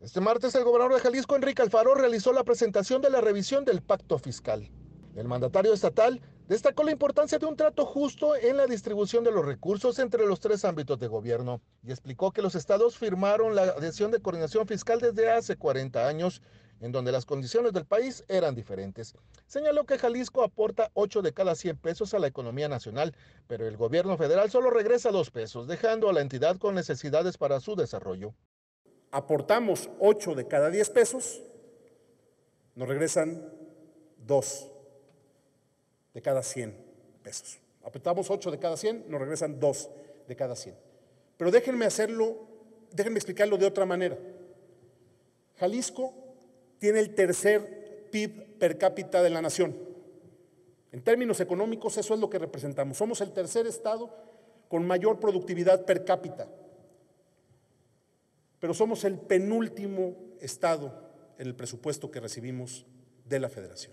Este martes el gobernador de Jalisco, Enrique Alfaro, realizó la presentación de la revisión del pacto fiscal. El mandatario estatal destacó la importancia de un trato justo en la distribución de los recursos entre los tres ámbitos de gobierno y explicó que los estados firmaron la adhesión de coordinación fiscal desde hace 40 años, en donde las condiciones del país eran diferentes. Señaló que Jalisco aporta 8 de cada 100 pesos a la economía nacional, pero el gobierno federal solo regresa 2 pesos, dejando a la entidad con necesidades para su desarrollo aportamos 8 de cada 10 pesos, nos regresan 2 de cada 100 pesos. Aportamos 8 de cada 100, nos regresan 2 de cada 100. Pero déjenme hacerlo, déjenme explicarlo de otra manera. Jalisco tiene el tercer PIB per cápita de la nación. En términos económicos, eso es lo que representamos. Somos el tercer estado con mayor productividad per cápita pero somos el penúltimo estado en el presupuesto que recibimos de la federación.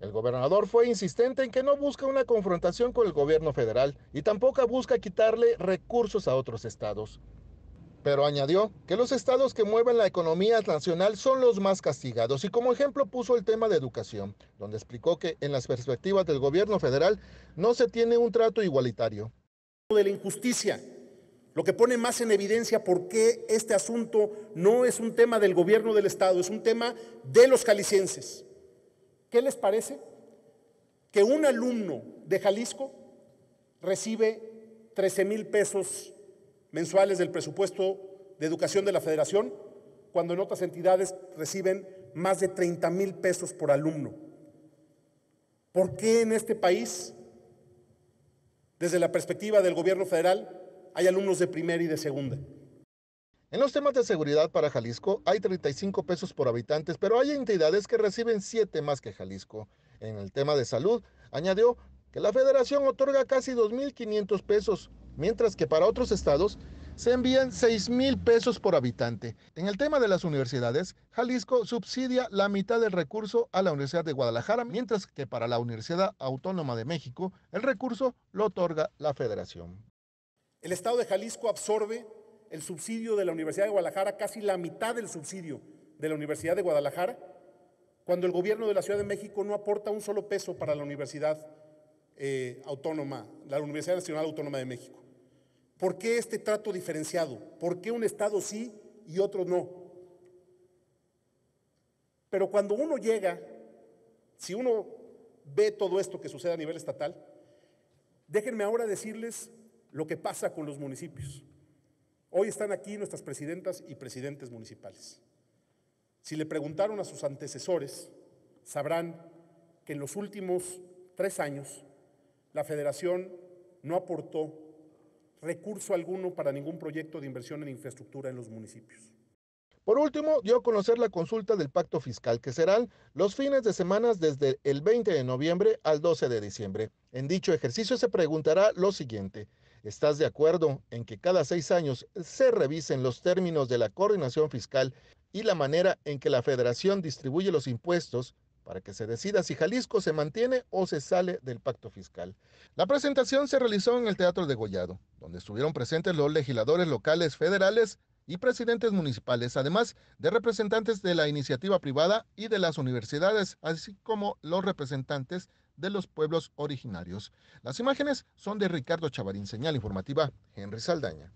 El gobernador fue insistente en que no busca una confrontación con el gobierno federal y tampoco busca quitarle recursos a otros estados. Pero añadió que los estados que mueven la economía nacional son los más castigados y como ejemplo puso el tema de educación, donde explicó que en las perspectivas del gobierno federal no se tiene un trato igualitario. De la injusticia lo que pone más en evidencia por qué este asunto no es un tema del gobierno del Estado, es un tema de los jaliscienses. ¿Qué les parece? Que un alumno de Jalisco recibe 13 mil pesos mensuales del presupuesto de educación de la federación, cuando en otras entidades reciben más de 30 mil pesos por alumno. ¿Por qué en este país, desde la perspectiva del gobierno federal, hay alumnos de primera y de segunda. En los temas de seguridad para Jalisco hay 35 pesos por habitantes, pero hay entidades que reciben 7 más que Jalisco. En el tema de salud, añadió que la federación otorga casi 2.500 pesos, mientras que para otros estados se envían 6.000 pesos por habitante. En el tema de las universidades, Jalisco subsidia la mitad del recurso a la Universidad de Guadalajara, mientras que para la Universidad Autónoma de México el recurso lo otorga la federación. El Estado de Jalisco absorbe el subsidio de la Universidad de Guadalajara, casi la mitad del subsidio de la Universidad de Guadalajara, cuando el gobierno de la Ciudad de México no aporta un solo peso para la Universidad eh, Autónoma, la Universidad Nacional Autónoma de México. ¿Por qué este trato diferenciado? ¿Por qué un Estado sí y otro no? Pero cuando uno llega, si uno ve todo esto que sucede a nivel estatal, déjenme ahora decirles lo que pasa con los municipios. Hoy están aquí nuestras presidentas y presidentes municipales. Si le preguntaron a sus antecesores, sabrán que en los últimos tres años la federación no aportó recurso alguno para ningún proyecto de inversión en infraestructura en los municipios. Por último, dio a conocer la consulta del pacto fiscal que serán los fines de semana desde el 20 de noviembre al 12 de diciembre. En dicho ejercicio se preguntará lo siguiente. ¿Estás de acuerdo en que cada seis años se revisen los términos de la coordinación fiscal y la manera en que la federación distribuye los impuestos para que se decida si Jalisco se mantiene o se sale del pacto fiscal. La presentación se realizó en el Teatro de Gollado, donde estuvieron presentes los legisladores locales federales y presidentes municipales, además de representantes de la iniciativa privada y de las universidades, así como los representantes de los pueblos originarios. Las imágenes son de Ricardo Chavarín, señal informativa Henry Saldaña.